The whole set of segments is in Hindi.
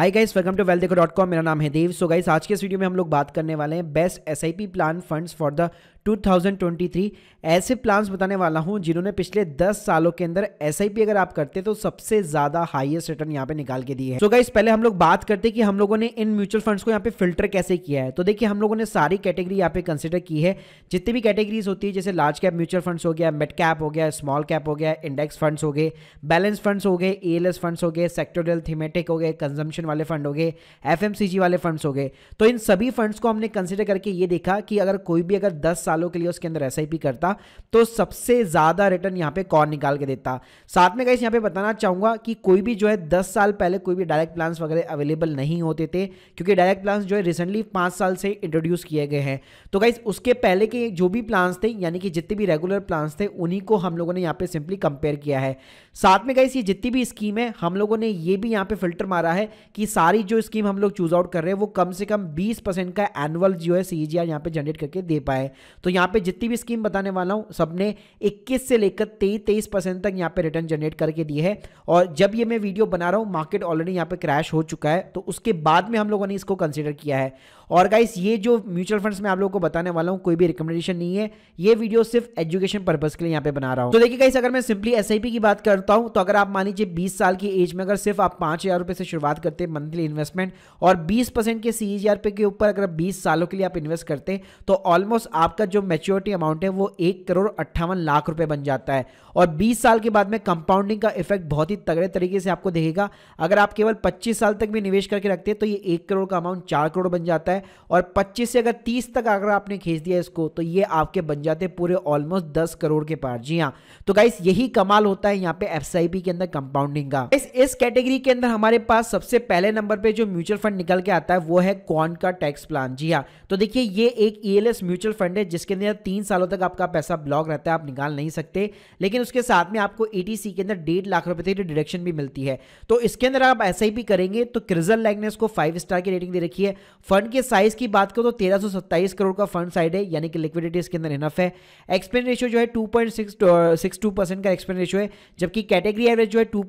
hi guys welcome to wealth dot com मेरा नाम है देव सो गाइस आज के इस वीडियो में हम लोग बात करने वाले हैं best SIP plan funds for the 2023 ऐसे प्लान्स बताने वाला हूं जिन्होंने पिछले 10 सालों के अंदर एसआईपी अगर आप करते तो सबसे ज्यादा हाईएस्ट रिटर्न यहां पे निकाल के दिए है सो गाइस पहले हम लोग बात करते कि हम लोगों ने इन म्यूचुअल फंड्स को यहाँ पे फिल्टर कैसे किया है तो देखिए हम लोगों ने सारी कैटेगरी यहाँ पे कंसिडर की है जितनी भी कैटेगरीज होती है जैसे लार्ज कैप म्यूचुअल फंड्स हो गया मिड कैप हो गया स्मॉल कैप हो गया इंडेक्स फंड्स हो गए बैलेंस फंड्स हो गए ए फंड्स हो गए सेक्टोरियल थीमेटिक हो गए कंजम्पन कॉन्ट्रीब्यूशन वाले फंड हो गए एफ वाले फंड्स हो गए तो इन सभी फंड्स को हमने कंसिडर करके ये देखा कि अगर कोई भी अगर दस सालों के लिए उसके अंदर एस करता तो सबसे ज़्यादा रिटर्न यहाँ पे कौन निकाल के देता साथ में कहीं यहाँ पे बताना चाहूंगा कि कोई भी जो है दस साल पहले कोई भी डायरेक्ट प्लान वगैरह अवेलेबल नहीं होते थे क्योंकि डायरेक्ट प्लान जो है रिसेंटली पांच साल से इंट्रोड्यूस किए गए हैं तो गाइस उसके पहले के जो भी प्लान थे यानी कि जितने भी रेगुलर प्लान थे उन्हीं को हम लोगों ने यहाँ पे सिंपली कंपेयर किया है साथ में गाइस ये जितनी भी स्कीम है हम लोगों ने ये भी यहाँ पे फिल्टर मारा है कि सारी जो स्कीम हम लोग चूज आउट कर रहे हैं वो कम से कम 20 परसेंट का एनुअल जो है सी e यहाँ जनरेट करके दे पाए तो यहाँ पे जितनी भी स्कीम बताने वाला हूँ सबने 21 से लेकर तेईस तेईस परसेंट तक यहाँ पे रिटर्न जनरेट करके दिए है और जब ये मैं वीडियो बना रहा हूँ मार्केट ऑलरेडी यहाँ पे क्रैश हो चुका है तो उसके बाद में हम लोगों ने इसको कंसिडर किया है और गाइस ये जो म्यूचुअल फंड्स मैं आप लोगों को बताने वाला हूँ कोई भी रिकमेंडेशन नहीं है ये वीडियो सिर्फ एजुकेशन पर्पज के लिए यहाँ पे बना रहा हूँ तो देखिए गाइस अगर मैं सिंपली एस की बात करता हूँ तो अगर आप मान लीजिए बीस साल की एज में अगर सिर्फ आप पाँच हज़ार रुपए से शुरुआत करते करते हैं मंथली इन्वेस्टमेंट और 20 परसेंट के सी e के ऊपर अगर 20 सालों के लिए आप इन्वेस्ट करते हैं तो ऑलमोस्ट आपका जो मेच्योरिटी अमाउंट है वो एक करोड़ अट्ठावन लाख रुपए बन जाता है और 20 साल के बाद में कंपाउंडिंग का इफेक्ट बहुत ही तगड़े तरीके से आपको देखेगा अगर आप केवल पच्चीस साल तक भी निवेश करके रखते हैं तो ये एक करोड़ का अमाउंट चार करोड़ बन जाता है और पच्चीस से अगर तीस तक अगर आपने खींच दिया इसको तो ये आपके बन जाते पूरे ऑलमोस्ट दस करोड़ के पार जी हाँ तो गाइस यही कमाल होता है यहाँ पे एफ के अंदर कंपाउंडिंग का इस, इस कैटेगरी के अंदर हमारे पास सबसे पहले पहले नंबर पे जो म्यूचुअल फंड निकल के आता है वो है कौन का टैक्स प्लान जी हाँ तो देखिए ये एक ईएलएस e म्यूचुअल फंड है जिसके अंदर तीन सालों तक आपका पैसा ब्लॉक रहता है आप निकाल नहीं सकते लेकिन उसके साथ में आपको सी के अंदर डेढ़ लाख रुपए की डिडक्शन भी मिलती है तो इसके अंदर आप ऐसा ही भी करेंगे तो क्रिजल लैग ने इसको फाइव स्टार की रेटिंग दे रखी है फंड के साइज की बात करो तो तेरह करोड़ का फंड साइड है यानी कि लिक्विडिटी इसके अंदर इनफ है एक्सपेंड रेशियो जो है टू uh, का एक्सपेंड रेशियो है जबकि कैटेगरी एवरेज जो है टू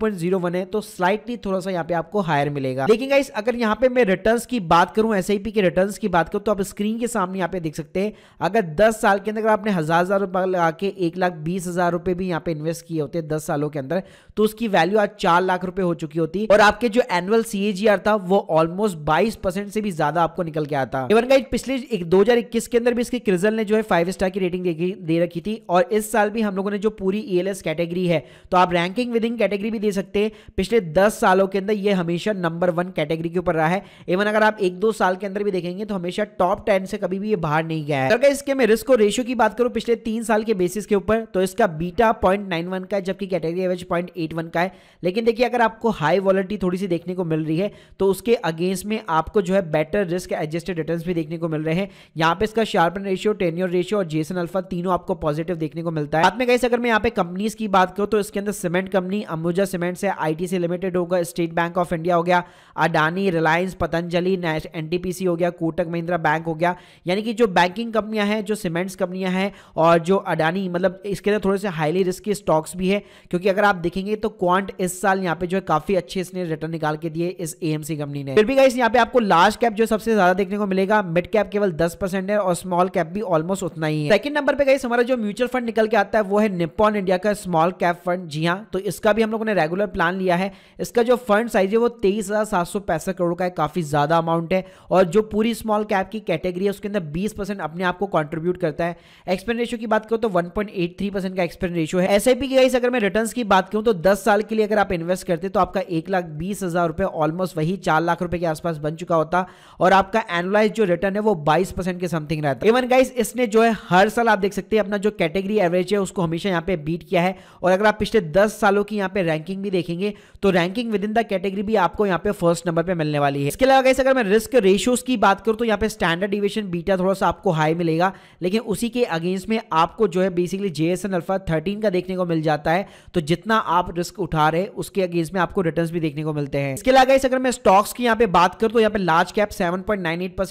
है तो स्लाइटली थोड़ा सा यहाँ पे आपको हायर मिलेगा मिलेगा लेकिन गाइस अगर यहाँ पे मैं रिटर्न की बात करूं एस के रिटर्न की बात करूं तो आप स्क्रीन के सामने यहाँ पे देख सकते हैं अगर दस साल के अंदर आपने हजार हजार रुपए लगा के एक लाख बीस हजार रुपए भी यहाँ पे इन्वेस्ट किए होते दस सालों के अंदर तो उसकी वैल्यू आज चार लाख रुपए हो चुकी होती और आपके जो एनुअल सी था वो ऑलमोस्ट बाईस से भी ज्यादा आपको निकल के आता इवन गाइड पिछले दो हजार इक्कीस के अंदर भी इसके क्रिजल ने जो है फाइव स्टार की रेटिंग दे रखी थी और इस साल भी हम लोगों ने जो पूरी ईएलएस e कैटेगरी है तो आप रैंकिंग विदिंग कैटेगरी भी दे सकते हैं पिछले दस सालों के अंदर ये हमेशा नंबर नंबर वन कैटेगरी के ऊपर रहा है इवन अगर आप एक दो साल के अंदर भी देखेंगे तो हमेशा टॉप टेन से कभी भी ये बाहर नहीं गया है अगर इसके मैं रिस्क और रेशियो की बात करूं पिछले तीन साल के बेसिस के ऊपर तो इसका बीटा पॉइंट का है जबकि कैटेगरी एवरेज पॉइंट का है लेकिन देखिए अगर आपको हाई वॉलिटी थोड़ी सी देखने को मिल रही है तो उसके अगेंस्ट में आपको जो है बेटर रिस्क एडजस्टेड रिटर्न भी देखने को मिल रहे हैं यहाँ पे इसका शार्पन रेशियो टेन्योर रेशियो और जेसन अल्फा तीनों आपको पॉजिटिव देखने को मिलता है बाद में अगर मैं यहाँ पे कंपनीज की बात करूँ तो इसके अंदर सीमेंट कंपनी अंबुजा सीमेंट से आईटीसी लिमिटेड होगा स्टेट बैंक ऑफ इंडिया हो गया अडानी रिलायंस पतंजलि एन हो गया कोटक महिंद्रा बैंक हो गया यानी कि जो बैंकिंग कंपनियां हैं जो सीमेंट्स कंपनियां हैं और जो अडानी मतलब इसके अंदर थोड़े से हाईली रिस्की स्टॉक्स भी है क्योंकि अगर आप देखेंगे तो क्वांट इस साल यहाँ पे जो है काफी अच्छे इसने रिटर्न निकाल के दिए इस ए कंपनी ने फिर भी यहाँ पे आपको लार्ज कैप जो सबसे ज्यादा देखने को मिलेगा मिड कैप केवल दस है और स्मॉल कैप भी ऑलमोस्ट उतना ही है सेकंड नंबर पर गई हमारा जो म्यूचुअल फंड निकल के आता है वो है निपॉन इंडिया का स्मॉल कैप फंड जी हाँ तो इसका भी हम लोगों ने रेगुलर प्लान लिया है इसका जो फंड साइज है वो तेईस सात सौ पैंसठ करोड़ का काफ़ी ज़्यादा अमाउंट है और जो पूरी स्मॉल कैप की कैटेगरी है उसके अंदर बीस परसेंट अपने आप को कॉन्ट्रीब्यूट करता है एक्सपेन रेशो की बात करो तो one point eight three percent का एक्सपेन रेशो है एस आई पी की अगर मैं रिटर्न की बात करूँ तो दस साल के लिए अगर आप इन्वेस्ट करते तो आपका एक लाख बीस हज़ार रुपये ऑलमोस्ट वही चार लाख रुपए के आसपास बन चुका होता और आपका एनुलाइज जो रिटर्न है वो बाईस परसेंट के समथिंग रहता है इवन गाइस इसने जो है हर साल आप देख सकते हैं अपना जो कैटेगरी एवरेज है उसको हमेशा यहाँ पे बीट किया है और अगर आप पिछले दस सालों की यहाँ पे रैंकिंग भी देखेंगे तो ranking with in the category भी आपको यहाँ पे फर्स्ट नंबर पे मिलने वाली है इसके अलावा अगर मैं रिस्क रेशियोज की बात करूं तो यहाँ पे स्टैंडर्ड डिविएशन बीटा थोड़ा सा आपको हाई मिलेगा लेकिन उसी के अगेंस्ट में आपको जो है basically J S alpha thirteen का देखने को मिल जाता है तो जितना आप रिस्क उठा रहे उसके अगेंस्ट में आपको रिटर्न भी देखने को मिलते हैं इसके अलावा अगर मैं स्टॉक्स की यहाँ पे बात करूँ तो यहाँ पे लार्ज कैप सेवन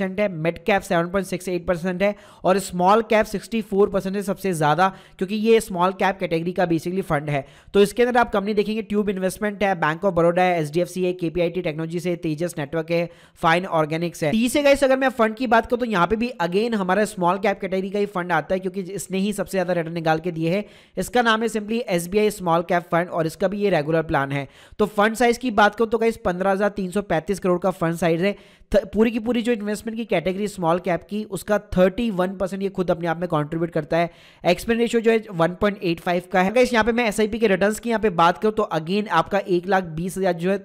है मिड कैप सेवन है और स्मॉल कैप सिक्सटी है सबसे ज्यादा क्योंकि ये स्मॉल कैप कैटेगरी का बेसिकली फंड है तो इसके अंदर आप कंपनी देखेंगे ट्यूब इन्वेस्टमेंट है बैंक ऑफ बड़ोडा है एच डी एफ सी है केपीआईटी टेक्नोलॉजी से तेजस नेटवर्क है फाइन ऑर्गेनिक्स है तीसरे गाइस अगर मैं फंड की बात करूं तो यहाँ पे भी अगेन हमारा स्मॉल कैप कैटेगरी का ही फंड आता है क्योंकि इसने ही सबसे ज्यादा रिटर्न निकाल के दिए है इसका नाम है simply S small cap fund और इसका भी ये रेगुलर प्लान है तो फंड साइज की बात करूं तो गाइस पंद्रह करोड़ का फंड साइज है पूरी की पूरी जो इन्वेस्टमेंट की कैटेगरी स्मॉल कैप की उसका 31 परसेंट ये खुद अपने आप में कंट्रीब्यूट करता है एक्सपेंड रेशियो जो है 1.85 का है यहाँ पे मैं एसआईपी के रिटर्न्स की यहाँ पे बात करूँ तो अगेन आपका एक लाख बीस हजार जो है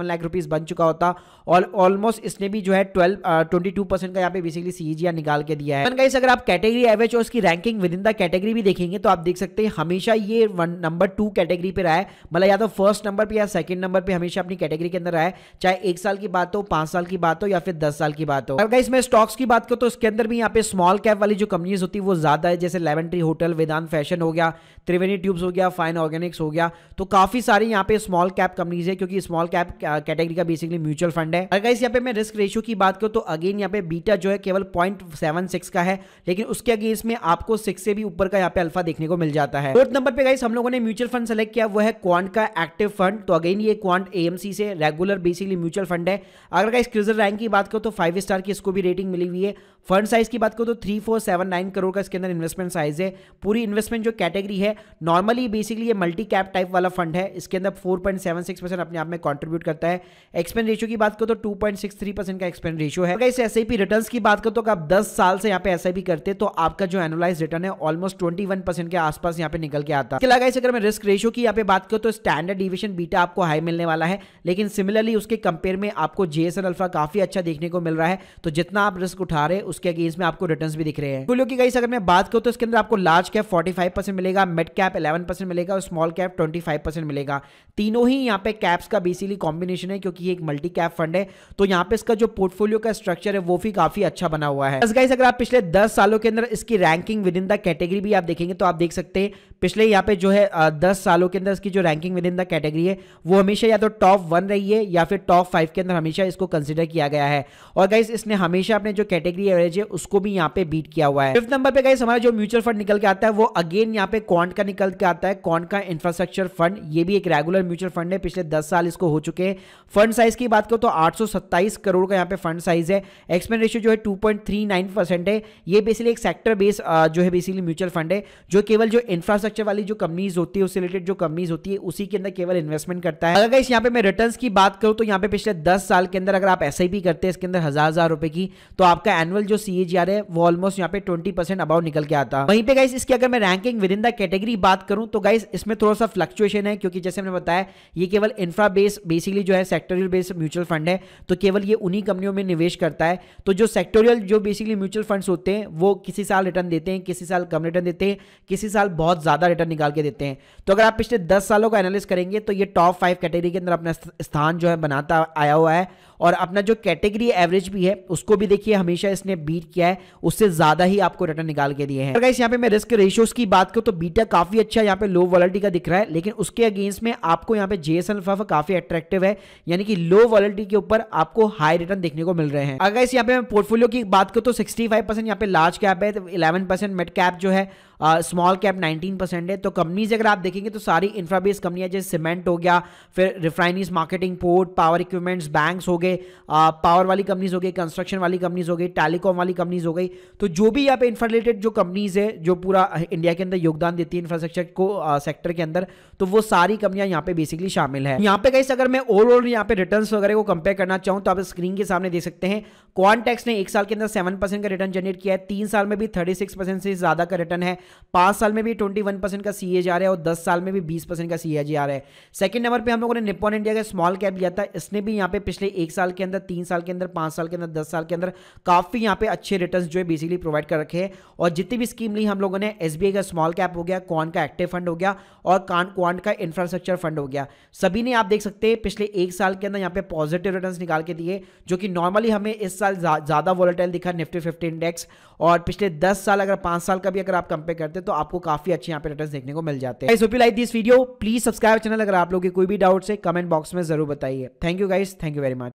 सेवन लाख रुपीज़ बन चुका होता और ऑलमोस्ट इसने भी जो है ट्वेल्व ट्वेंटी टू परसेंट का यहाँ पे बेसिकली सी निकाल के दिया है गाइस अगर आप कैटेगरी एवरेज और उसकी ranking with in the category भी देखेंगे तो आप देख सकते हैं हमेशा ये नंबर टू कैटेगरी पे रहा है मतलब या तो फर्स्ट नंबर पर या सेकंड नंबर पर हमेशा अपनी कैटेगरी के अंदर रहा है चाहे एक साल की बात हो पांच साल की बात हो या फिर दस साल की बात हो अगर इसमें स्टॉक्स की बात करो तो इसके अंदर भी यहाँ पे स्मॉल कैप वाली जो कंपनीज होती है वो ज्यादा है जैसे लेवेंट्री होटल वेदांत फैशन हो गया त्रिवेणी ट्यूब्स हो गया फाइन ऑर्गेनिक्स हो गया तो काफी सारी यहाँ पे स्मॉल कैप कंपनीज है क्योंकि स्मॉल कैप कैटेगरी uh, का बेसिकली म्यूचुअल फंड है अगर यहाँ पे मैं रिस्क रेशियो की बात करूँ तो अगेन यहाँ पे बीटा जो है केवल पॉइंट का है लेकिन उसके अगेंस्ट में आपको सिक्स से भी ऊपर का यहाँ पे अल्फा देखने को मिल जाता है फोर्थ नंबर पे गाइस हम लोगों ने म्यूचुअल फंड सेलेक्ट किया वो है क्वांट का एक्टिव फंड तो अगेन ये क्वांट एएमसी से रेगुलर बेसिकली म्यूचुअल फंड है अगर गाइस क्रिजर रैंक की बात करो तो फाइव स्टार की इसको भी रेटिंग मिली हुई है फंड साइज की बात करो तो three four seven nine crore का इसके अंदर इन्वेस्टमेंट साइज है पूरी इन्वेस्टमेंट जो कैटेगरी है नॉर्मली बेसिकली ये मल्टी कैप टाइप वाला फंड है इसके अंदर four point seven six percent अपने आप में कॉन्ट्रीब्यूट करता है एक्सपेंड रेशियो की बात करो तो two point six three percent का एक्सपेंड रेशियो है इस एस आई रिटर्न की बात करो तो आप दस साल से यहाँ पे एस करते तो आपका जो एनुलाइज रिटर्न है ऑलमोस्ट ट्वेंटी वन परसेंट के आसपास यहाँ पे निकल के आता है अगर मैं रिस्क रेशियो की यहाँ पे बात करो तो स्टैंडर्ड डिविजन बीटा आपको हाई मिलने वाला है लेकिन सिमिलरली उसके कंपेयर में आपको जेएसएल अल्फा काफी अच्छा देखने को मिल रहा है तो जितना आप रिस्क उठा रहे उसके अगेंस्ट में आपको रिटर्न भी दिख रहे हैं फूलों की गाइस अगर मैं बात करूँ तो इसके अंदर आपको लार्ज कैप फोर्टी मिलेगा मिड कैप इलेवन मिलेगा और स्मॉल कैप ट्वेंटी मिलेगा तीनों ही यहाँ पे कैप्स का बेसिकली कॉम्बिनेशन है क्योंकि एक मल्टी कैप फंड है तो यहाँ पे इसका जो पोर्टफोलियो का स्ट्रक्चर है वो भी काफी अच्छा बना हुआ है गाइस अगर आप पिछले दस सालों के अंदर इसकी ranking with in the category भी आप देखेंगे तो आप देख सकते हैं पिछले यहाँ पे जो है दस सालों के अंदर इसकी जो ranking with in the category है वो हमेशा या तो टॉप वन रही है या फिर टॉप फाइव के अंदर हमेशा इसको कंसिडर किया गया है और गाइस इसने हमेशा अपने जो कैटेगरी है एवरेज है उसको भी यहाँ पे बीट किया हुआ है फिफ्थ नंबर पे गाइस हमारा जो म्यूचुअल फंड निकल के आता है वो अगेन यहाँ पे कॉन्ट का निकल के आता है कॉन्ट का इंफ्रास्ट्रक्चर फंड ये भी एक रेगुलर म्यूचुअल फंड है पिछले दस साल इसको हो चुके हैं फंड साइज की बात करो तो आठ करोड़ का यहाँ पे फंड साइज है एक्सपेंड रेशियो जो है टू है ये बेसिकली एक सेक्टर बेस जो है बेसिकली म्यूचुअल फंड है जो केवल जो इंफ्रास्ट्रक्चर वाली जो कंपनीज होती है उससे रिलेटेड जो कंपनीज होती है उसी के अंदर केवल इन्वेस्टमेंट करता है अगर इस यहाँ पे मैं रिटर्न की बात करूँ तो यहाँ पे पिछले दस साल के अंदर अगर आप ऐसे एस करते हैं इसके अंदर हजार हजार रुपए की तो आपका एनुअल जो सीएजीआर है वो ऑलमोस्ट यहाँ पे ट्वेंटी परसेंट अबाउट निकल के आता वहीं पे गाइस इसकी अगर मैं ranking with in the category बात करूं तो गाइस इसमें थोड़ा सा फ्लक्चुएशन है क्योंकि जैसे हमने बताया ये केवल इंफ्रा बेस बेसिकली जो है सेक्टोरियल बेस्ड म्यूचुअल फंड है तो केवल ये उन्हीं कंपनियों में निवेश करता है तो जो सेक्टोरियल जो बेसिकली म्यूचुअल फंड होते हैं वो किसी साल रिटर्न देते हैं किसी साल कम रिटर्न देते हैं किसी साल बहुत ज़्यादा रिटर्न निकाल के देते हैं तो अगर आप पिछले दस सालों का एनालिस करेंगे तो ये टॉप फाइव कैटेगरी के अंदर अपना स्थान जो है बनाता आया हुआ है और अपना जो कैटेगरी एवरेज भी है उसको भी देखिए हमेशा इसने बीट किया है उससे ज्यादा ही आपको रिटर्न निकाल के दिए हैं यहाँ पे मैं रिस्क रेशियोज की बात करूँ तो बीटा काफी अच्छा यहाँ पे लो वॉलिटी का दिख रहा है लेकिन उसके अगेंस्ट में आपको यहाँ पे जेएस अल्फाफा काफी अट्रैक्टिव है यानी कि लो वॉलिटी के ऊपर आपको हाई रिटर्न देखने को मिल रहे हैं अगर यहाँ पे पोर्टफोलियो की बात करूँ तो सिक्सटी फाइव परसेंट यहाँ पे लार्ज कैप है इलेवन परसेंट मिड कैप जो है स्मॉल कैप 19 परसेंट है तो कंपनीज अगर आप देखेंगे तो सारी इंफ्रा बेस्ड कंपनियां जैसे सीमेंट हो गया फिर refineries marketing port power equipments banks हो गए पावर वाली कंपनीज हो गई कंस्ट्रक्शन वाली कंपनीज हो गई टेलीकॉम वाली कंपनीज हो गई तो जो भी यहाँ पे इंफ्रा रिलेटेड जो कंपनीज है जो पूरा इंडिया के अंदर योगदान देती है इंफ्रास्ट्रक्चर को सेक्टर के अंदर तो वो सारी कंपनियां यहाँ पे बेसिकली शामिल है यहाँ पे कहीं अगर मैं ओवरऑल यहाँ पे रिटर्न वगैरह को कंपेयर करना चाहूँ तो आप स्क्रीन के सामने देख सकते हैं टैक्स ने एक साल के अंदर सेवन परसेंट का रिटर्न जनरेट किया है तीन साल में भी थर्टी सिक्स परसेंट से ज्यादा का रिटर्न है पांच साल में भी ट्वेंटी वन परसेंट का सी ए जा रहा है और दस साल में भी बीस परसेंट का सी ए जी आ रहा है सेकंड नंबर पे हम लोगों ने निप्पॉन इंडिया का स्मॉल कैप लिया था इसने भी यहाँ पे पिछले एक साल के अंदर तीन साल के अंदर पांच साल के अंदर दस साल के अंदर काफ़ी यहाँ पे अच्छे रिटर्न जो है बेसिकली प्रोवाइड कर रखे हैं और जितनी भी स्कीम ली हम लोगों ने एस का स्मॉल कैप हो गया कॉन का एक्टिव फंड हो गया और कान क्वांट का इंफ्रास्ट्रक्चर फंड हो गया सभी ने आप देख सकते हैं पिछले एक साल के अंदर यहाँ पे पॉजिटिव रिटर्न निकाल के दिए जो कि नॉर्मली हमें इस साल ज़्यादा वॉलेटाइल दिखा निफ्टी फिफ्टी इंडेक्स और पिछले दस साल अगर पांच साल का भी अगर आप कंपेयर करते तो आपको काफी अच्छे यहाँ पे रिटर्न देखने को मिल जाते हैं like this video please subscribe channel अगर आप लोग कोई भी डाउट है कमेंट बॉक्स में जरूर बताइए thank you guys thank you very much